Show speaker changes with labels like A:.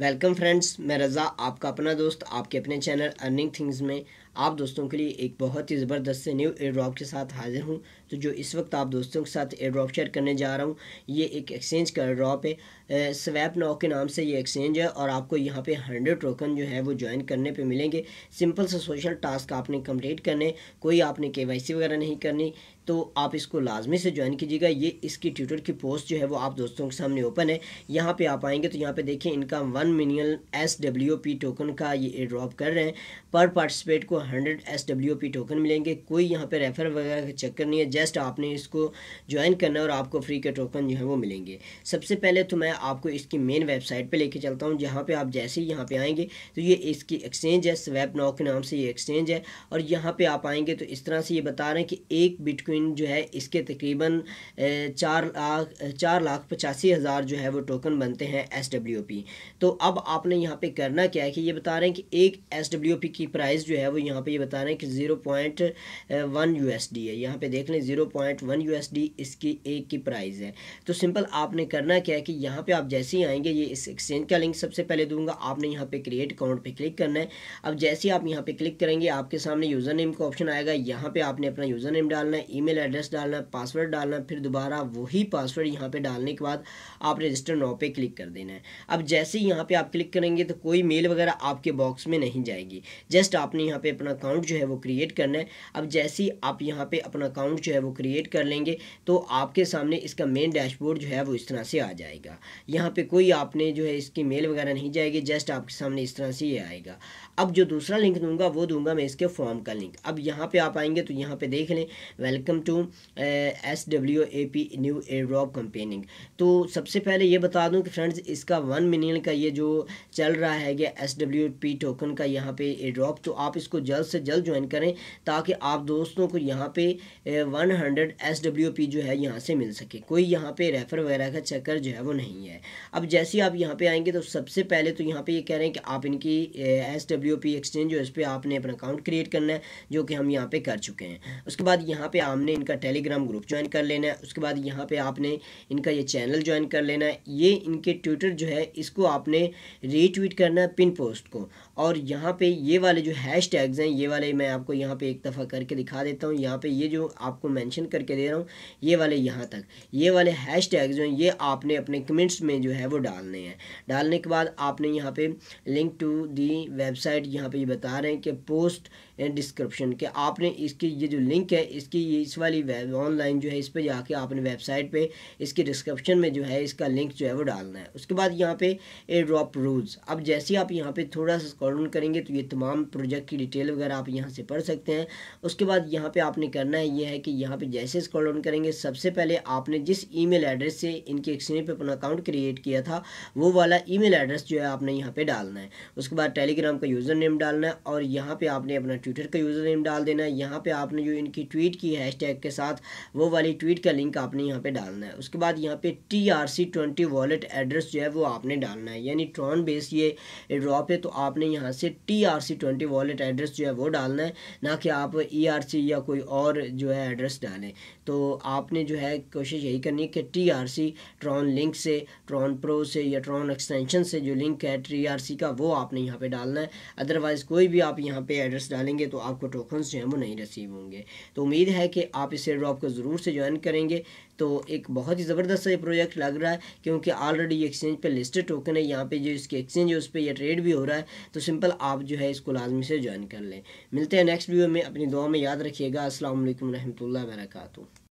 A: welcome friends मैं रज़ा आपका अपना दोस्त आपके अपने चैनल अर्निंग थिंग्स में आप दोस्तों के लिए एक बहुत ही ज़बरदस्त से न्यू एयर ड्रॉप के साथ हाजिर हूँ तो जो इस वक्त आप दोस्तों के साथ एयर ड्रॉप शेयर करने जा रहा हूँ ये एक एक्सचेंज का ड्रॉप है स्वैप नाव के नाम से ये एक्सचेंज है और आपको यहाँ पे हंड्रेड टोकन जो है वो ज्वाइन करने पे मिलेंगे सिंपल से सोशल टास्क आपने कंप्लीट करने कोई आपने के वगैरह नहीं करनी तो आप इसको लाजमी से ज्वाइन कीजिएगा ये इसकी ट्विटर की पोस्ट जो है वो आप दोस्तों के सामने ओपन है यहाँ पे आप आएंगे तो यहाँ पे देखिए इनका one million S W P token का ये ड्रॉप कर रहे हैं पर पार्टिसिपेट को hundred S W P token मिलेंगे कोई यहाँ पे रेफर वगैरह का चक्कर नहीं है जस्ट आपने इसको ज्वाइन करना और आपको फ्री के टोकन जो है वो मिलेंगे सबसे पहले तो मैं आपको इसकी मेन वेबसाइट पे लेके चलता हूँ जहाँ पे आप जैसे ही यहाँ पे आएंगे तो ये इसकी एक्सचेंज है स्वैप नाव के नाम से ये एक्सचेंज है और यहाँ पर आप आएंगे तो इस तरह से ये बता रहे हैं कि एक बिटकॉइन जो है इसके तकरीबन चार लाख चार लाख पचासी हज़ार जो है वो टोकन बनते हैं एस डब्ल्यू पी तो अब आपने यहाँ पर करना क्या है कि ये बता रहे हैं कि एक एस डब्ल्यू पी की प्राइस जो है वो यहाँ यहाँ पे ये बता रहे हैं कि ज़ीरो पॉइंट वन यू है यहाँ पे देख लें ज़ीरो पॉइंट वन यू इसकी एक की प्राइस है तो सिंपल आपने करना क्या है कि यहाँ पे आप जैसे ही आएंगे ये इस एक्सचेंज का लिंक सबसे पहले दूंगा आपने यहाँ पे क्रिएट अकाउंट पे क्लिक करना है अब जैसे ही आप यहाँ पे क्लिक करेंगे आपके सामने यूज़र नेम का ऑप्शन आएगा यहाँ पे आपने अपना यूज़र नेम डालना है ई एड्रेस डालना है पासवर्ड डालना फिर दोबारा वही पासवर्ड यहाँ पे डालने के बाद आप रजिस्टर नाव पे क्लिक कर देना है अब जैसे ही यहाँ पे आप क्लिक करेंगे तो कोई मेल वगैरह आपके बॉक्स में नहीं जाएगी जस्ट आपने यहाँ पे अपना अपना अकाउंट जो है वो क्रिएट करना है अब जैसे ही आप यहाँ पे अपना अकाउंट जो है वो क्रिएट कर लेंगे तो आपके सामने इसका मेन डैशबोर्ड जो है वो इस तरह से आ जाएगा यहाँ पे कोई आपने जो है इसकी मेल वगैरह नहीं जाएगी जस्ट आपके सामने इस तरह से ये आएगा अब जो दूसरा लिंक दूंगा वो दूंगा मैं इसके फॉर्म का लिंक अब यहाँ पे आप आएंगे तो यहाँ पे देख लें welcome to S W A P new air drop campaigning तो सबसे पहले ये बता दूं कि फ्रेंड्स इसका वन मिलियन का ये जो चल रहा है एस डब्ल्यू पी टोकन का यहाँ पे एयर ड्रॉप तो आप इसको जल्द से जल्द ज्वाइन करें ताकि आप दोस्तों को यहाँ पे 100 हंड्रेड एस डब्ल्यू पी जो है यहाँ से मिल सके कोई यहाँ पे रेफ़र वगैरह का चक्कर जो है वो नहीं है अब जैसे ही आप यहाँ पे आएंगे तो सबसे पहले तो यहाँ पे ये यह कह रहे हैं कि आप इनकी एस डब्ल्यू पी एक्सचेंज जो है इस पर आपने अपना अकाउंट क्रिएट करना है जो कि हम यहाँ पर कर चुके हैं उसके बाद यहाँ पर आपने इनका टेलीग्राम ग्रुप ज्वाइन कर लेना है उसके बाद यहाँ पर आपने इनका ये चैनल ज्वाइन कर लेना है ये इनके ट्विटर जो है इसको आपने रीट्वीट करना है पिन पोस्ट को और यहाँ पर ये वाले जो हैश टैग टैग्स हैं ये वाले मैं आपको यहाँ पे एक दफ़ा करके दिखा देता हूँ यहाँ पे ये जो आपको मेंशन करके दे रहा हूँ ये वाले यहाँ तक ये वाले हैश टैग्स जो हैं ये आपने अपने कमेंट्स में जो है वो डालने हैं डालने के बाद आपने यहाँ पे लिंक टू दी वेबसाइट यहाँ पर ये बता रहे हैं कि पोस्ट डिस्क्रिप्शन के आपने इसकी ये जो लिंक है इसकी ये इस वाली वेब ऑनलाइन जो है इस पर जाके आपने वेबसाइट पे इसके डिस्क्रिप्शन में जो है इसका लिंक जो है वो डालना है उसके बाद यहाँ पे ए ड्रॉप रूल्स अब जैसे ही आप यहाँ पे थोड़ा सा स्क्रॉल करेंगे तो ये तमाम प्रोजेक्ट की डिटेल वगैरह आप यहाँ से पढ़ सकते हैं उसके बाद यहाँ पर आपने करना है ये है कि यहाँ पर जैसे स्क्रॉल करेंगे सबसे पहले आपने जिस ई एड्रेस से इनके एक्सचेंज पर अपना अकाउंट क्रिएट किया था वो वाला ई एड्रेस जो है आपने यहाँ पर डालना है उसके बाद टेलीग्राम का यूज़र नेम डालना है और यहाँ पर आपने अपना ट्विटर का यूज़र नेम डाल देना है यहाँ पे आपने जो इनकी ट्वीट की हैश हैशटैग के साथ वो वाली ट्वीट का लिंक आपने यहाँ पे डालना है उसके बाद यहाँ पे T R C twenty wallet address जो है वो आपने डालना है यानी ट्रॉन बेस ये ड्रॉप है तो आपने यहाँ से T R C twenty wallet address जो है वो डालना है ना कि आप ई आर सी या कोई और जो है एड्रेस डालें तो आपने जो है कोशिश यही करनी है कि T R C Tron link से ट्रॉन प्रो से या ट्रॉन एक्सटेंशन से जो लिंक है टी आर सी का वो आपने यहाँ पर डालना है अदरवाइज़ कोई भी आप यहाँ पर एड्रेस डालेंगे करेंगे तो आपको टोकन्स जो हैं वो नहीं रिसीव होंगे तो उम्मीद है कि आप इस एयर ड्रॉप को ज़रूर से ज्वाइन करेंगे तो एक बहुत ही ज़बरदस्त ये प्रोजेक्ट लग रहा है क्योंकि ऑलरेडी एक्सचेंज पे लिस्टेड टोकन है यहाँ पे जो इसके एक्सचेंज है उस पर यह ट्रेड भी हो रहा है तो सिंपल आप जो है इसको लाजमी से ज्वाइन कर लें मिलते हैं नेक्स्ट वीडियो में अपनी दुआ में याद रखिएगा असल वरहमल वर्का